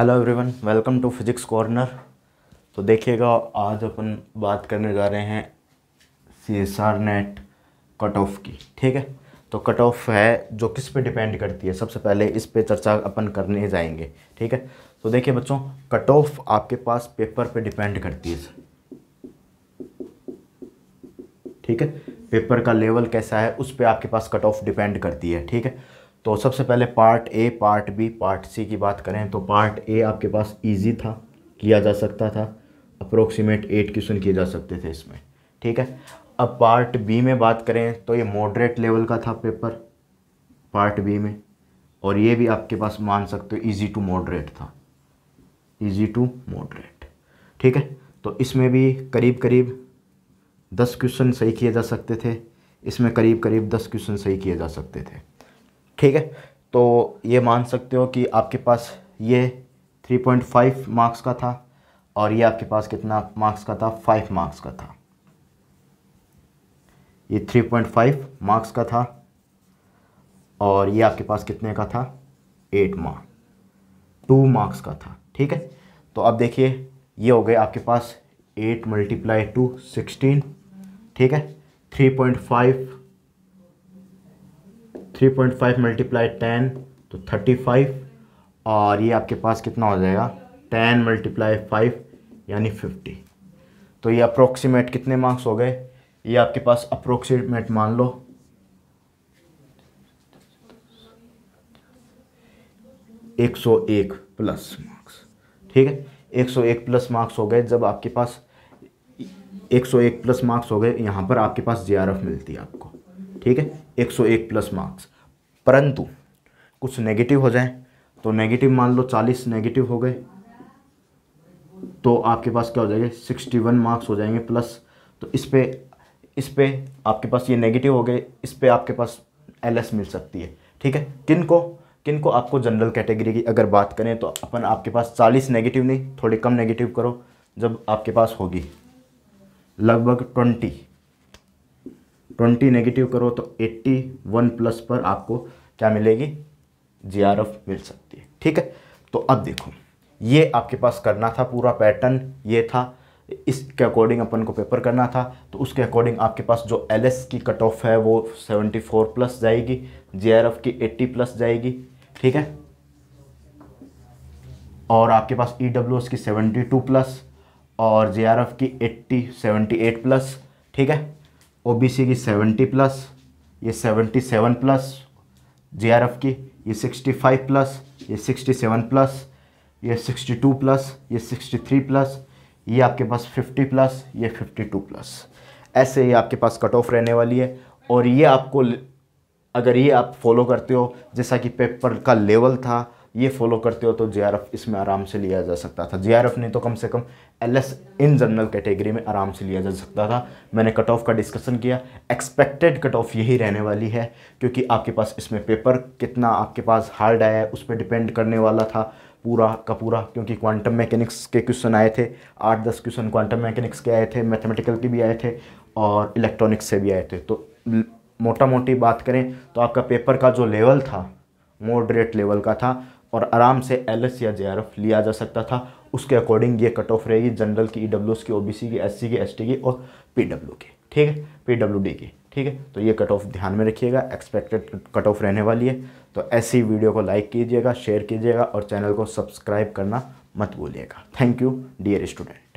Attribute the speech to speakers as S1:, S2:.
S1: hello everyone welcome to physics corner तो देखिएगा आज अपन बात करने जा रहे हैं C S R NET cut off की ठीक है तो कट ऑफ है जो किस पे डिपेंड करती है सबसे पहले इस पे चर्चा अपन करने जाएंगे ठीक है तो देखिए बच्चों कट ऑफ आपके पास पेपर पे डिपेंड करती है ठीक है पेपर का लेवल कैसा है उस पर आपके पास कट ऑफ डिपेंड करती है ठीक है तो सबसे पहले part A part B part C की बात करें तो पार्ट ए आपके पास इजी था किया जा सकता था अप्रोक्सीमेट एट क्वेश्चन किए जा सकते थे इसमें ठीक है अब पार्ट बी में बात करें तो ये मॉडरेट लेवल का था पेपर पार्ट बी में और ये भी आपके पास मान सकते हो इजी टू मॉडरेट था इजी टू मॉडरेट ठीक है तो इसमें भी करीब करीब दस क्वेश्चन सही किए जा सकते थे इसमें करीब करीब दस क्वेश्चन सही किए जा सकते थे ठीक है तो ये मान सकते हो कि आपके पास ये 3.5 मार्क्स का था और ये आपके पास कितना मार्क्स का था 5 मार्क्स का था ये 3.5 मार्क्स का था और ये आपके पास कितने का था 8 मार्क्स टू मार्क्स का था ठीक है तो अब देखिए ये हो गए आपके पास 8 मल्टीप्लाई टू सिक्सटीन ठीक है 3.5 three point five multiply ten तो थर्टी फाइव और ये आपके पास कितना हो जाएगा टेन मल्टीप्लाई फाइव यानी फिफ्टी तो ये अप्रोक्सीमेट कितने मार्क्स हो गए ये आपके पास अप्रोक्सीमेट मान लो एक सौ एक प्लस मार्क्स ठीक है एक सौ एक प्लस मार्क्स हो गए जब आपके पास एक सौ एक प्लस मार्क्स हो गए यहाँ पर आपके पास जे मिलती है आपको ठीक है 101 प्लस मार्क्स परंतु कुछ नेगेटिव हो जाए तो नेगेटिव मान लो 40 नेगेटिव हो गए तो आपके पास क्या हो जाएगा 61 मार्क्स हो जाएंगे प्लस तो इस पर इस पर आपके पास ये नेगेटिव हो गए इस पर आपके पास एल मिल सकती है ठीक है किन को किन को आपको जनरल कैटेगरी की अगर बात करें तो अपन आपके पास 40 नेगेटिव नहीं थोड़ी कम नेगेटिव करो जब आपके पास होगी लगभग ट्वेंटी ट्वेंटी नेगेटिव करो तो एट्टी वन प्लस पर आपको क्या मिलेगी जी आर एफ मिल सकती है ठीक है तो अब देखो ये आपके पास करना था पूरा पैटर्न ये था इसके अकॉर्डिंग अपन को पेपर करना था तो उसके अकॉर्डिंग आपके पास जो एल की कट ऑफ है वो 74 प्लस जाएगी जे की 80 प्लस जाएगी ठीक है और आपके पास ई की 72 प्लस और जे की 80 78 प्लस ठीक है ओबीसी की 70 प्लस ये 77 प्लस जेआरएफ की ये 65 प्लस ये 67 प्लस ये 62 प्लस ये 63 प्लस ये आपके पास 50 प्लस ये 52 प्लस ऐसे ही आपके पास कट ऑफ रहने वाली है और ये आपको अगर ये आप फॉलो करते हो जैसा कि पेपर का लेवल था ये फॉलो करते हो तो जे इसमें आराम से लिया जा सकता था जे ने तो कम से कम एल इन जनरल कैटेगरी में आराम से लिया जा सकता था मैंने कट ऑफ का डिस्कशन किया एक्सपेक्टेड कट ऑफ यही रहने वाली है क्योंकि आपके पास इसमें पेपर कितना आपके पास हार्ड आया है उस पर डिपेंड करने वाला था पूरा का पूरा क्योंकि क्वांटम मैकेनिक्स के क्वेश्चन आए थे आठ दस क्वेश्चन क्वांटम मैकेनिक्स के आए थे मैथमेटिकल के भी आए थे और इलेक्ट्रॉनिक्स से भी आए थे तो मोटा मोटी बात करें तो आपका पेपर का जो लेवल था मॉडरेट लेवल का था और आराम से एल या जे लिया जा सकता था उसके अकॉर्डिंग ये कट ऑफ रहेगी जनरल की ई डब्ल्यू की ओ बी सी की एस सी की एस टी की और पी डब्ल्यू की ठीक है पी डब्ल्यू डी की ठीक है तो ये कट ऑफ ध्यान में रखिएगा एक्सपेक्टेड कट ऑफ रहने वाली है तो ऐसी वीडियो को लाइक कीजिएगा शेयर कीजिएगा और चैनल को सब्सक्राइब करना मत भूलिएगा थैंक यू डियर स्टूडेंट